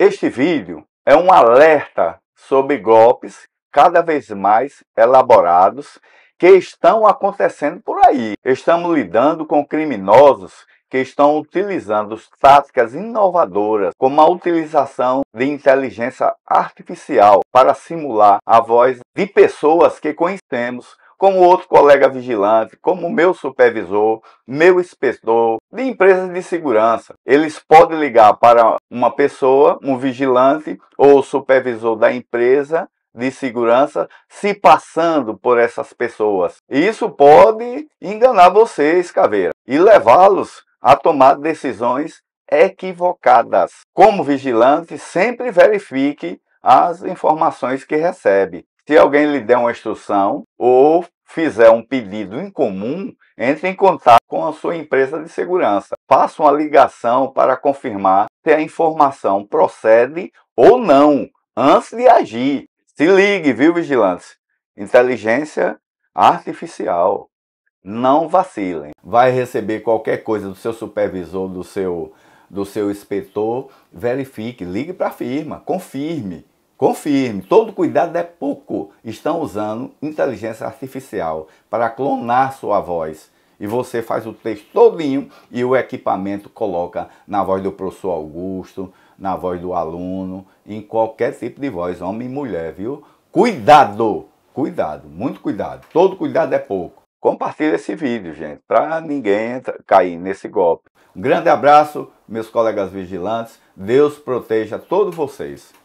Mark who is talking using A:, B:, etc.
A: Este vídeo é um alerta sobre golpes cada vez mais elaborados que estão acontecendo por aí. Estamos lidando com criminosos que estão utilizando táticas inovadoras, como a utilização de inteligência artificial para simular a voz de pessoas que conhecemos como outro colega vigilante, como meu supervisor, meu inspetor, de empresas de segurança. Eles podem ligar para uma pessoa, um vigilante ou supervisor da empresa de segurança se passando por essas pessoas. Isso pode enganar vocês, caveira, e levá-los a tomar decisões equivocadas. Como vigilante, sempre verifique as informações que recebe. Se alguém lhe der uma instrução ou fizer um pedido incomum, entre em contato com a sua empresa de segurança. Faça uma ligação para confirmar se a informação procede ou não antes de agir. Se ligue, viu, vigilantes? Inteligência artificial. Não vacilem. Vai receber qualquer coisa do seu supervisor, do seu do seu inspetor, verifique, ligue para a firma, confirme. Confirme, todo cuidado é pouco. Estão usando inteligência artificial para clonar sua voz. E você faz o texto todinho e o equipamento coloca na voz do professor Augusto, na voz do aluno, em qualquer tipo de voz, homem e mulher, viu? Cuidado! Cuidado, muito cuidado. Todo cuidado é pouco. Compartilhe esse vídeo, gente, para ninguém cair nesse golpe. Um grande abraço, meus colegas vigilantes. Deus proteja todos vocês.